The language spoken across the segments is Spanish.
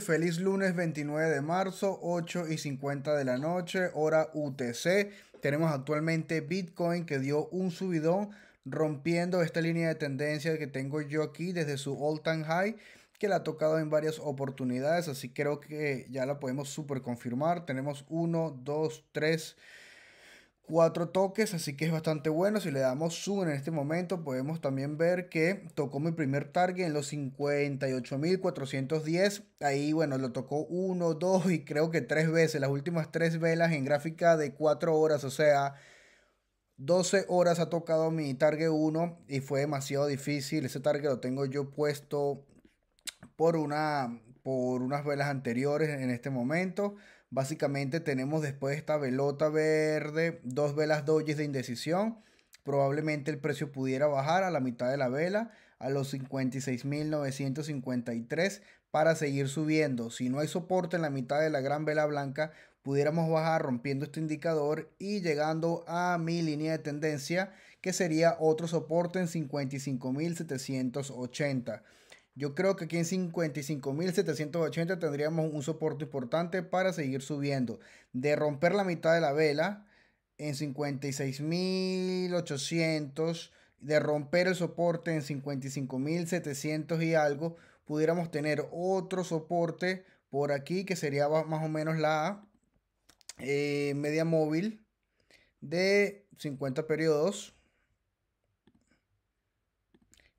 feliz lunes 29 de marzo, 8 y 50 de la noche, hora UTC. Tenemos actualmente Bitcoin que dio un subidón rompiendo esta línea de tendencia que tengo yo aquí desde su all time high que la ha tocado en varias oportunidades, así creo que ya la podemos super confirmar. Tenemos 1, 2, 3, cuatro toques, así que es bastante bueno. Si le damos zoom en este momento, podemos también ver que tocó mi primer target en los 58.410. Ahí, bueno, lo tocó uno, dos y creo que tres veces. Las últimas tres velas en gráfica de cuatro horas, o sea, 12 horas ha tocado mi target 1 y fue demasiado difícil. Ese target lo tengo yo puesto por una por unas velas anteriores en este momento. Básicamente tenemos después esta velota verde, dos velas doyes de indecisión. Probablemente el precio pudiera bajar a la mitad de la vela, a los 56.953 para seguir subiendo. Si no hay soporte en la mitad de la gran vela blanca, pudiéramos bajar rompiendo este indicador y llegando a mi línea de tendencia, que sería otro soporte en 55.780. Yo creo que aquí en 55.780 tendríamos un soporte importante para seguir subiendo. De romper la mitad de la vela en 56.800, de romper el soporte en 55.700 y algo, pudiéramos tener otro soporte por aquí que sería más o menos la eh, media móvil de 50 periodos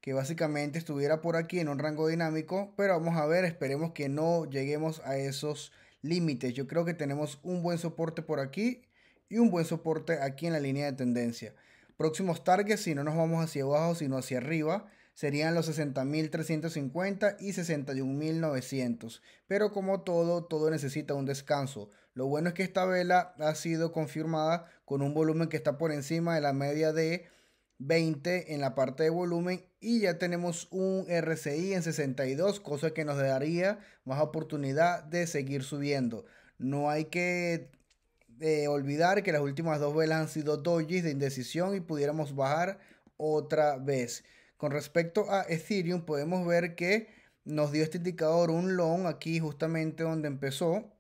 que básicamente estuviera por aquí en un rango dinámico, pero vamos a ver, esperemos que no lleguemos a esos límites. Yo creo que tenemos un buen soporte por aquí y un buen soporte aquí en la línea de tendencia. Próximos targets, si no nos vamos hacia abajo, sino hacia arriba, serían los 60.350 y 61.900. Pero como todo, todo necesita un descanso. Lo bueno es que esta vela ha sido confirmada con un volumen que está por encima de la media de 20 en la parte de volumen y ya tenemos un RCI en 62, cosa que nos daría más oportunidad de seguir subiendo. No hay que eh, olvidar que las últimas dos velas han sido dojis de indecisión y pudiéramos bajar otra vez. Con respecto a Ethereum podemos ver que nos dio este indicador un long aquí justamente donde empezó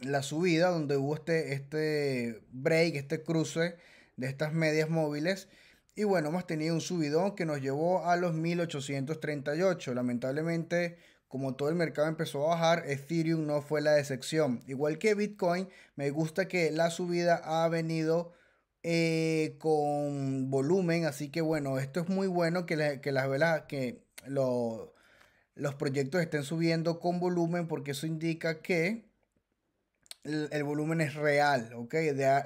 la subida, donde hubo este, este break, este cruce de estas medias móviles y bueno, hemos tenido un subidón que nos llevó a los 1838. Lamentablemente, como todo el mercado empezó a bajar, Ethereum no fue la excepción. Igual que Bitcoin, me gusta que la subida ha venido eh, con volumen. Así que bueno, esto es muy bueno que, las velas, que los proyectos estén subiendo con volumen porque eso indica que el, volumen es real, ¿ok?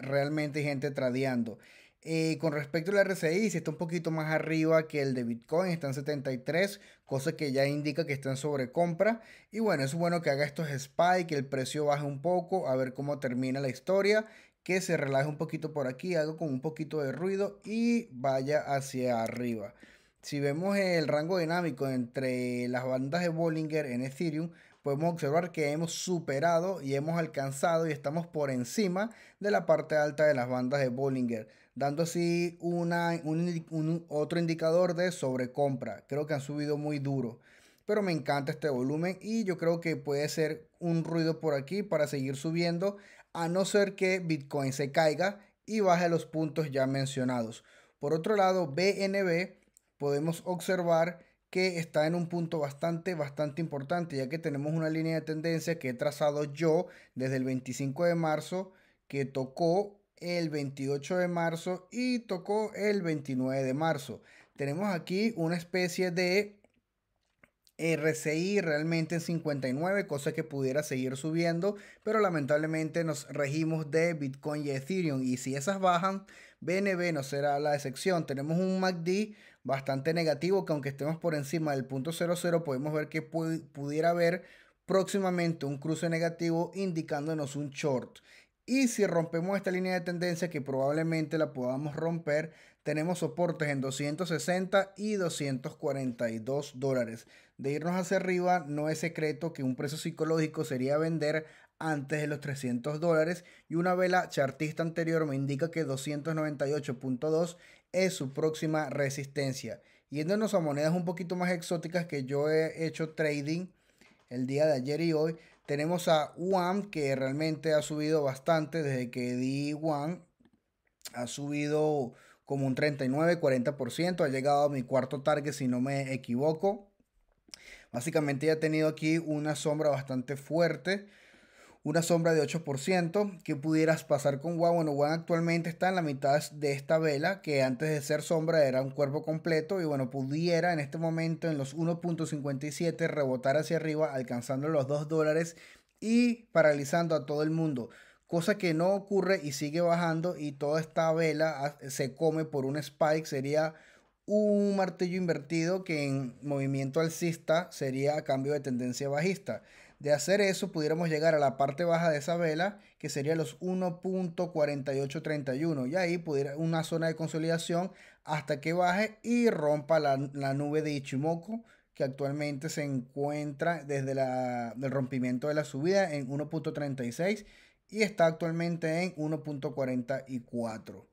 realmente hay gente tradeando. Eh, con respecto al RSI, si está un poquito más arriba que el de Bitcoin, está en 73, cosa que ya indica que está en sobrecompra. Y bueno, es bueno que haga estos spikes, que el precio baje un poco, a ver cómo termina la historia, que se relaje un poquito por aquí, haga con un poquito de ruido y vaya hacia arriba. Si vemos el rango dinámico entre las bandas de Bollinger en Ethereum, podemos observar que hemos superado y hemos alcanzado y estamos por encima de la parte alta de las bandas de Bollinger dando así una, un, otro indicador de sobrecompra. Creo que han subido muy duro. Pero me encanta este volumen y yo creo que puede ser un ruido por aquí para seguir subiendo, a no ser que Bitcoin se caiga y baje los puntos ya mencionados. Por otro lado, BNB podemos observar que está en un punto bastante, bastante importante, ya que tenemos una línea de tendencia que he trazado yo desde el 25 de marzo, que tocó el 28 de marzo y tocó el 29 de marzo. Tenemos aquí una especie de RCI realmente en 59, cosa que pudiera seguir subiendo, pero lamentablemente nos regimos de Bitcoin y Ethereum y si esas bajan, BNB no será la excepción. Tenemos un MACD bastante negativo que aunque estemos por encima del punto 00 podemos ver que pudiera haber próximamente un cruce negativo indicándonos un short y si rompemos esta línea de tendencia, que probablemente la podamos romper, tenemos soportes en 260 y 242 dólares. De irnos hacia arriba, no es secreto que un precio psicológico sería vender antes de los 300 dólares y una vela chartista anterior me indica que 298.2 es su próxima resistencia. Yéndonos a monedas un poquito más exóticas que yo he hecho trading el día de ayer y hoy, tenemos a One, que realmente ha subido bastante desde que di One. Ha subido como un 39-40%. Ha llegado a mi cuarto target, si no me equivoco. Básicamente ya ha tenido aquí una sombra bastante fuerte una sombra de 8%, que pudieras pasar con WAN, Bueno, One actualmente está en la mitad de esta vela, que antes de ser sombra era un cuerpo completo y bueno, pudiera en este momento en los 1.57 rebotar hacia arriba, alcanzando los 2 dólares y paralizando a todo el mundo. Cosa que no ocurre y sigue bajando y toda esta vela ah, se come por un spike, sería un martillo invertido que en movimiento alcista sería a cambio de tendencia bajista. De hacer eso, pudiéramos llegar a la parte baja de esa vela, que sería los 1.4831. Y ahí pudiera una zona de consolidación hasta que baje y rompa la, nube de Ichimoku, que actualmente se encuentra desde la, el rompimiento de la subida en 1.36 y está actualmente en 1.44.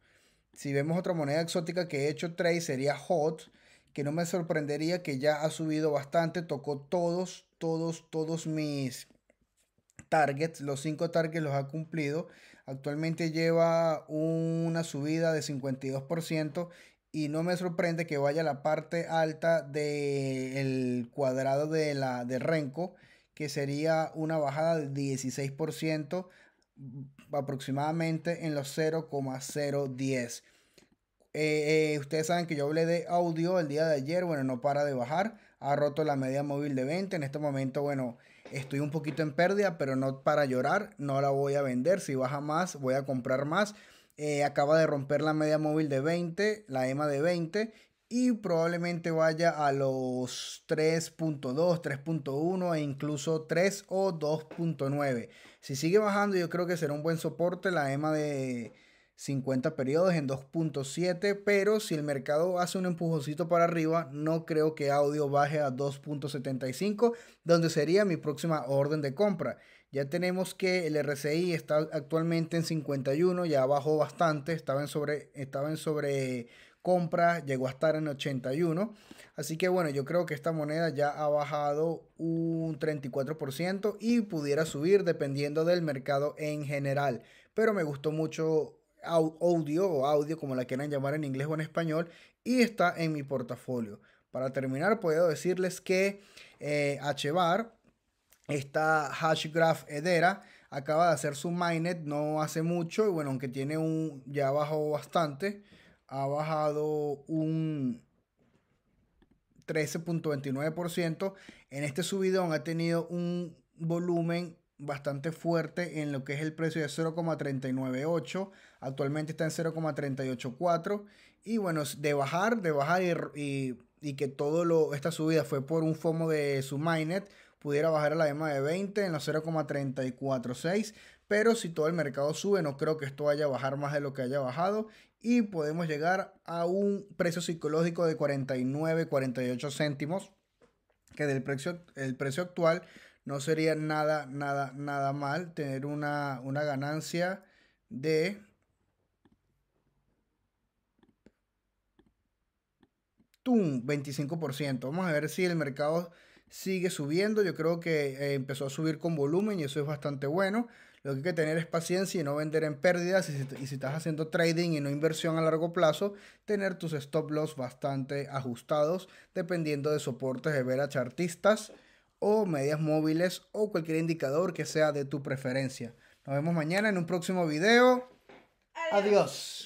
Si vemos otra moneda exótica que he hecho trade sería HOT, que no me sorprendería que ya ha subido bastante, tocó todos, todos, mis targets, los cinco targets los ha cumplido. Actualmente lleva una subida de 52% y no me sorprende que vaya a la parte alta del cuadrado de, la, de Renko, que sería una bajada del 16% mm, aproximadamente en los 0,010. Eh, eh, ustedes saben que yo hablé de audio el día de ayer, bueno, no para de bajar, ha roto la media móvil de 20, en este momento, bueno, estoy un poquito en pérdida, pero no para llorar, no la voy a vender, si baja más, voy a comprar más. Eh, acaba de romper la media móvil de 20, la EMA de 20, y probablemente vaya a los 3.2, 3.1 e incluso 3 o 2.9. Si sigue bajando, yo creo que será un buen soporte la EMA de... 50 periodos en 2.7, pero si el mercado hace un empujoncito para arriba, no creo que audio baje a 2.75, donde sería mi próxima orden de compra. Ya tenemos que el RCI está actualmente en 51, ya bajó bastante, estaba en sobre, estaba sobre compra, llegó a estar en 81. Así que bueno, yo creo que esta moneda ya ha bajado un 34% y pudiera subir dependiendo del mercado en general. Pero me gustó mucho audio o audio, como la quieran llamar en inglés o en español, y está en mi portafolio. Para terminar, puedo decirles que eh, HBAR, esta Hashgraph Edera acaba de hacer su mainnet no hace mucho, y bueno, aunque tiene un, ya bajó bastante, ha bajado un 13.29%. En este subidón ha tenido un volumen bastante fuerte en lo que es el precio de 0,398. Actualmente está en 0,384. Y bueno, de bajar, de bajar y, que todo lo, esta subida fue por un FOMO de su mainnet, pudiera bajar a la EMA de 20 en los 0,346. Pero si todo el mercado sube, no creo que esto vaya a bajar más de lo que haya bajado. Y podemos llegar a un precio psicológico de 49,48 céntimos. Que del precio, el precio actual no sería nada, nada, nada mal tener una, ganancia de... 25%. Vamos a ver si el mercado sigue subiendo. Yo creo que eh, empezó a subir con volumen y eso es bastante bueno. Lo que hay que tener es paciencia y no vender en pérdidas. Y si, estás haciendo trading y no inversión a largo plazo, tener tus stop loss bastante ajustados dependiendo de soportes de a chartistas o medias móviles o cualquier indicador que sea de tu preferencia. Nos vemos mañana en un próximo video. Adiós.